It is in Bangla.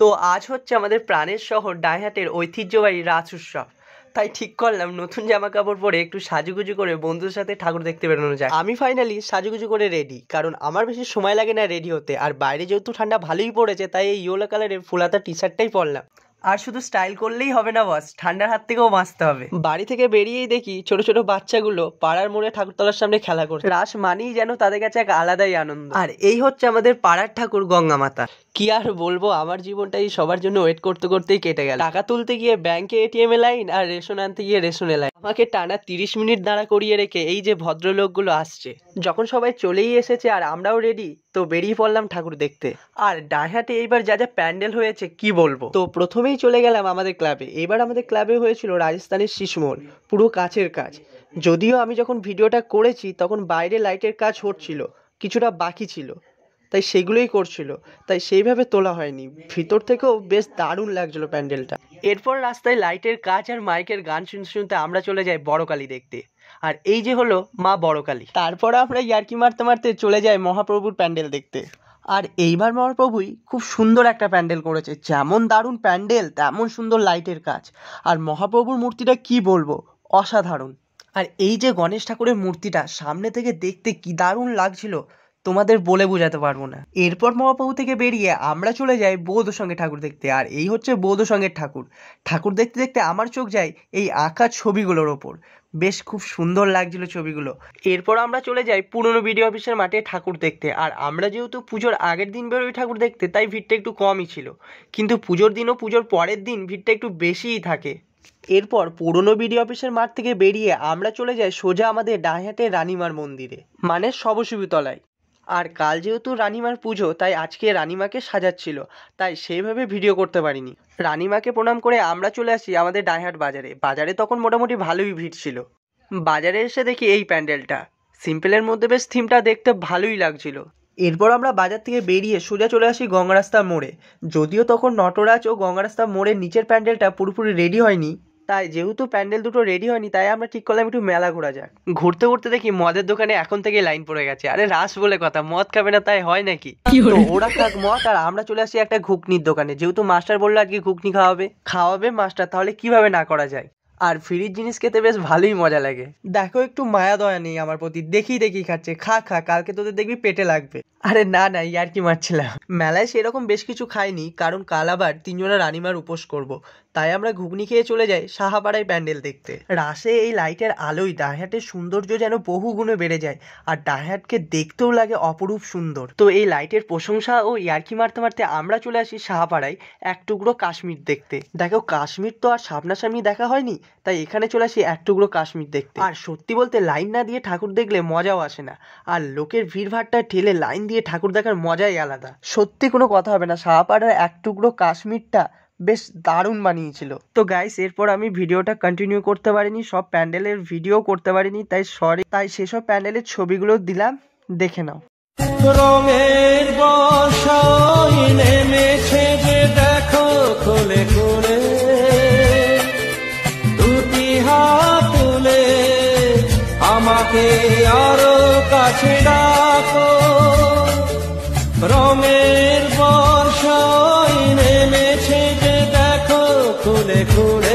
তো আজ হচ্ছে আমাদের প্রাণের শহর ডায়হাটের ঐতিহ্যবাহী রাজ উৎসব তাই ঠিক করলাম নতুন জামা কাপড় পরে একটু সাজুগুজু করে বন্ধুর সাথে ঠাকুর দেখতে বেরোনো যায় আমি ফাইনালি সাজুগুজু করে রেডি কারণ আমার বেশি সময় লাগে না রেডি হতে আর বাইরে যেহেতু ঠান্ডা ভালোই পড়েছে তাই এই ইয়েলো কালারের ফুলাতা টি শার্টটাই পরলাম আর শুধু স্টাইল করলেই হবে না বস ঠান্ডার হাত থেকেও বাঁচতে হবে বাড়ি থেকে বেরিয়েই দেখি ছোট ছোট বাচ্চাগুলো পাড়ার মোড়ে ঠাকুরতলার সামনে খেলা করছে রাস মানেই যেন তাদের কাছে এক আলাদাই আনন্দ আর এই হচ্ছে আমাদের পাড়ার ঠাকুর গঙ্গা মাতা কি আর বলবো আমার জীবনটা এই সবার জন্য ওয়েট করতে করতেই কেটে গেল টাকা তুলতে গিয়ে ব্যাংকে এটিএম এ লাইন আর রেশন আনতে গিয়ে রেশনে লাইন আমাকে টানা তিরিশ মিনিট দাঁড়া করিয়ে রেখে এই যে ভদ্রলোকগুলো আসছে যখন সবাই চলেই এসেছে আর আমরাও রেডি তো বেরিয়ে পড়লাম ঠাকুর দেখতে আর ডানহাটে এইবার যা যা প্যান্ডেল হয়েছে কি বলবো তো প্রথমে আমি চলে গেলাম আমাদের ক্লাবে এবার আমাদের ক্লাবে হয়েছিল রাজস্থানের শিশুমল পুরো কাছের কাজ যদিও আমি যখন ভিডিওটা করেছি তখন বাইরে লাইটের কাজ হচ্ছিল কিছুটা বাকি ছিল তাই সেগুলোই করছিল তাই সেইভাবে তোলা হয়নি ভিতর থেকেও বেশ দারুণ লাগছিল প্যান্ডেলটা এরপর রাস্তায় লাইটের কাজ আর মাইকের গান শুনতে শুনতে আমরা চলে যাই বড়কালী দেখতে আর এই যে হলো মা বড়কালী তারপর আমরা ইয়ার্কি মারতে মারতে চলে যাই মহাপ্রভুর প্যান্ডেল দেখতে আর এইবার মহাপ্রভুই খুব সুন্দর একটা প্যান্ডেল করেছে যেমন দারুণ প্যান্ডেল তেমন সুন্দর লাইটের কাজ আর মহাপ্রভুর মূর্তিটা কি বলবো অসাধারণ আর এই যে গণেশ ঠাকুরের মূর্তিটা সামনে থেকে দেখতে কি দারুণ লাগছিল তোমাদের বলে বোঝাতে পারবো না এরপর মহাপ্রভু থেকে বেরিয়ে আমরা চলে যাই বৌদ্ধ সঙ্গে ঠাকুর দেখতে আর এই হচ্ছে বৌদ্ধ সঙ্গে ঠাকুর ঠাকুর দেখতে দেখতে আমার চোখ যায় এই আঁকা ছবিগুলোর ওপর বেশ খুব সুন্দর লাগছিল ছবিগুলো এরপর আমরা চলে যাই পুরনো বিডিও অফিসের মাঠে ঠাকুর দেখতে আর আমরা যেহেতু পুজোর আগের দিন বেরোই ঠাকুর দেখতে তাই ভিড়টা একটু কমই ছিল কিন্তু পুজোর দিনও পুজোর পরের দিন ভিড়টা একটু বেশিই থাকে এরপর পুরনো বিডি অফিসের মাঠ থেকে বেরিয়ে আমরা চলে যাই সোজা আমাদের ডান হাতে রানীমার মন্দিরে মানে সবসুবিতলায় আর কাল যেহেতু রানিমার পুজো তাই আজকে রানিমাকে সাজাচ্ছিল তাই সেইভাবে ভিডিও করতে পারিনি রানিমাকে প্রণাম করে আমরা চলে আসি আমাদের ডায়হাট বাজারে বাজারে তখন মোটামুটি ভালোই ভিড় ছিল বাজারে এসে দেখি এই প্যান্ডেলটা সিম্পলের মধ্যে বেশ থিমটা দেখতে ভালোই লাগছিল এরপর আমরা বাজার থেকে বেরিয়ে সোজা চলে আসি গঙ্গারাস্তা মোড়ে যদিও তখন নটরাজ ও গঙ্গারাস্তা মোড়ের নিচের প্যান্ডেলটা পুরোপুরি রেডি হয়নি তাই যেহেতু প্যান্ডেল দুটো রেডি হয়নি তাই আমরা ঠিক করলাম একটু মেলা ঘোরা যাক ঘুরতে ঘুরতে দেখি মদের দোকানে এখন থেকে লাইন পড়ে গেছে আরে রাস বলে কথা মদ খাবে না তাই হয় নাকি ওরা খাক মদ আর আমরা চলে আসি একটা ঘুগনির দোকানে যেহেতু মাস্টার বললো আজকে ঘুগনি খাওয়াবে খাওয়াবে মাস্টার তাহলে কিভাবে না করা যায় আর ফ্রির জিনিস খেতে বেশ ভালোই মজা লাগে দেখো একটু মায়া দয়া নেই আমার প্রতি দেখি দেখি খাচ্ছে খা খা কালকে তোদের দেখবি পেটে লাগবে আরে না না ইয়ার কি মারছিলাম মেলায় সেরকম বেশ কিছু খাইনি কারণ কাল আবার তিনজনা রানিমার উপোস করব। তাই আমরা ঘুগনি খেয়ে চলে যাই সাহাপাড়ায় প্যান্ডেল দেখতে রাসে এই লাইটের আলোয় ডাহাটের সৌন্দর্য যেন বহু গুণে বেড়ে যায় আর ডাহাটকে দেখতেও লাগে অপরূপ সুন্দর তো এই লাইটের প্রশংসা ও ইয়ার্কি মারতে মারতে আমরা চলে আসি সাহাপাড়ায় এক টুকরো কাশ্মীর দেখতে দেখো কাশ্মীর তো আর সামনাসামনি দেখা হয়নি তাই এখানে চলে আসি এক টুকরো কাশ্মীর দেখতে আর সত্যি বলতে লাইন না দিয়ে ঠাকুর দেখলে মজাও আসে না আর লোকের ভিড়ভাড়টা ঠেলে লাইন দিয়ে ঠাকুর দেখার মজাই আলাদা সত্যি কোনো কথা হবে না সাহাপাড়ার এক টুকরো কাশ্মীরটা বেশ দারুণ বানিয়েছিল তো গাইস এরপর আমি ভিডিওটা কন্টিনিউ করতে পারিনি সব প্যান্ডেলের ভিডিও করতে পারিনি তাই সরি তাই সেসব প্যান্ডেলের ছবিগুলো দিলাম দেখে নাও আমাকে আরো কাছে ডাকো রমের বর্ষায় নেমেছে যে দেখো খুলে খুলে